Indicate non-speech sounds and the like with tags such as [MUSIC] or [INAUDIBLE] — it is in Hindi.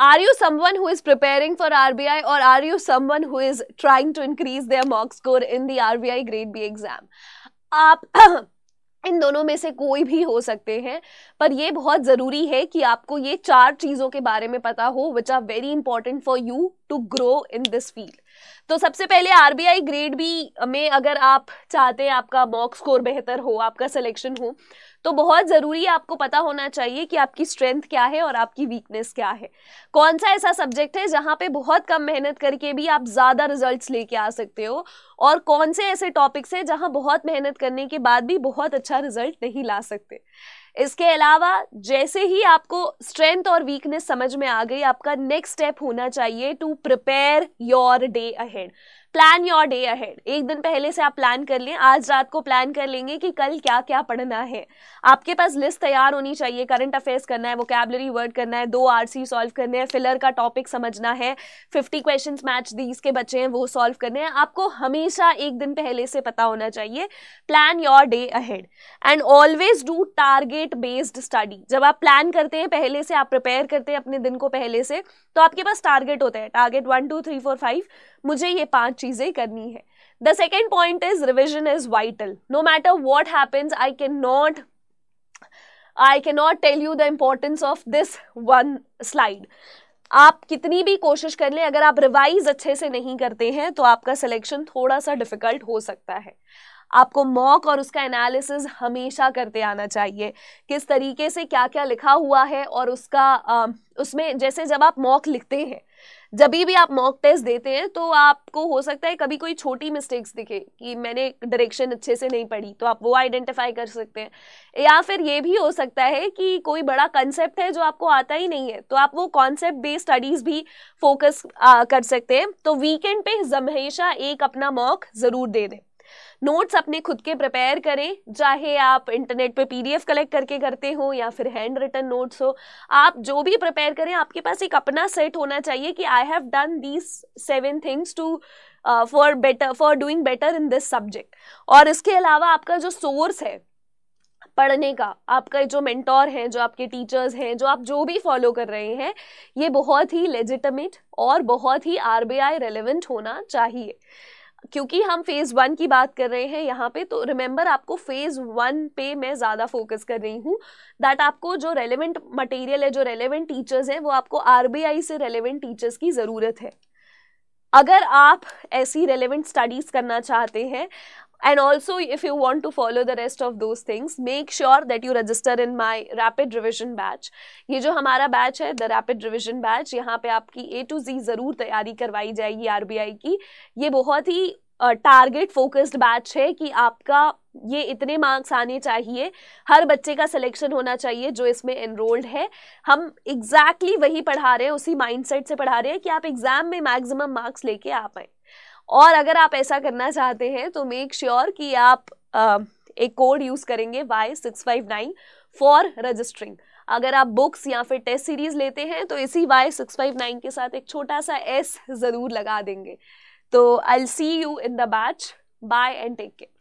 Are you someone who is preparing for RBI और are you someone who is trying to increase their mock score in the RBI grade B exam आप [CLEARS THROAT] इन दोनों में से कोई भी हो सकते हैं पर यह बहुत ज़रूरी है कि आपको ये चार चीज़ों के बारे में पता हो which are very important for you to grow in this field तो सबसे पहले आई ग्रेड बी में अगर आप चाहते हैं आपका मॉक स्कोर बेहतर हो आपका सिलेक्शन हो तो बहुत ज़रूरी आपको पता होना चाहिए कि आपकी स्ट्रेंथ क्या है और आपकी वीकनेस क्या है कौन सा ऐसा सब्जेक्ट है जहाँ पे बहुत कम मेहनत करके भी आप ज़्यादा रिजल्ट्स लेके आ सकते हो और कौन से ऐसे टॉपिक्स हैं जहाँ बहुत मेहनत करने के बाद भी बहुत अच्छा रिजल्ट नहीं ला सकते इसके अलावा जैसे ही आपको स्ट्रेंथ और वीकनेस समझ में आ गई आपका नेक्स्ट स्टेप होना चाहिए to prepare your day ahead plan your day ahead एक दिन पहले से आप प्लान कर लें आज रात को प्लान कर लेंगे कि कल क्या क्या पढ़ना है आपके पास लिस्ट तैयार होनी चाहिए करंट अफेयर्स करना है वोकेबलरी वर्ड करना है दो आर सी सॉल्व करने हैं फिलर का टॉपिक समझना है फिफ्टी क्वेश्चन मैच दीज के बच्चे हैं वो सॉल्व करने हैं आपको हमेशा एक दिन पहले से पता होना चाहिए plan your day ahead and always do target date based study जब आप प्लान करते हैं पहले से आप प्रिपेयर करते हैं अपने दिन को पहले से तो आपके पास टारगेट होता है target one two three four five मुझे ये पांच चीज़ें करनी है the second point is revision is vital no matter what happens I can not I cannot tell you the importance of this one slide. आप कितनी भी कोशिश कर लें अगर आप रिवाइज अच्छे से नहीं करते हैं तो आपका सिलेक्शन थोड़ा सा डिफिकल्ट हो सकता है आपको मॉक और उसका एनालिसिस हमेशा करते आना चाहिए किस तरीके से क्या क्या लिखा हुआ है और उसका आ, उसमें जैसे जब आप मॉक लिखते हैं जब भी आप मॉक टेस्ट देते हैं तो आपको हो सकता है कभी कोई छोटी मिस्टेक्स दिखे कि मैंने डायरेक्शन अच्छे से नहीं पढ़ी तो आप वो आइडेंटिफाई कर सकते हैं या फिर ये भी हो सकता है कि कोई बड़ा कंसेप्ट है जो आपको आता ही नहीं है तो आप वो कॉन्सेप्ट बेस्ड स्टडीज़ भी फोकस आ, कर सकते हैं तो वीकेंड पे हमेशा एक अपना मॉक ज़रूर दे दें नोट्स अपने खुद के प्रिपेयर करें चाहे आप इंटरनेट पे पीडीएफ कलेक्ट करके करते हो या फिर हैंड रिटन नोट्स हो आप जो भी प्रिपेयर करें आपके पास एक अपना सेट होना चाहिए कि I have done these seven things to for better for doing better in this subject और इसके अलावा आपका जो सोर्स है पढ़ने का आपका जो मेंटोर हैं जो आपके टीचर्स हैं जो आप जो भी फॉलो कर रहे हैं ये बहुत ही लेजिटमेट और बहुत ही आरबीआई रेलेवेंट होना चाहिए क्योंकि हम फेज़ वन की बात कर रहे हैं यहाँ पे तो रिमेंबर आपको फेज़ वन पे मैं ज़्यादा फोकस कर रही हूँ दैट आपको जो रेलिवेंट मटेरियल है जो रेलिवेंट टीचर्स हैं वो आपको आरबीआई से रेलिवेंट टीचर्स की ज़रूरत है अगर आप ऐसी रेलिवेंट स्टडीज़ करना चाहते हैं and also if you want to follow the rest of those things make sure that you register in my rapid revision batch ये जो हमारा बैच है द रैपिड रिविजन बैच यहाँ पे आपकी ए टू जी ज़रूर तैयारी करवाई जाएगी RBI की ये बहुत ही टारगेट फोकस्ड बैच है कि आपका ये इतने मार्क्स आने चाहिए हर बच्चे का सिलेक्शन होना चाहिए जो इसमें एनरोल्ड है हम एग्जैक्टली exactly वही पढ़ा रहे हैं उसी माइंडसेट से पढ़ा रहे हैं कि आप एग्ज़ाम में मैक्सिमम मार्क्स लेके आ पाएँ और अगर आप ऐसा करना चाहते हैं तो मेक श्योर sure कि आप आ, एक कोड यूज़ करेंगे Y six five nine for registering अगर आप बुक्स या फिर टेस्ट सीरीज लेते हैं तो इसी वाई सिक्स फाइव नाइन के साथ एक छोटा सा एस ज़रूर लगा देंगे तो I see you in the batch bye and take care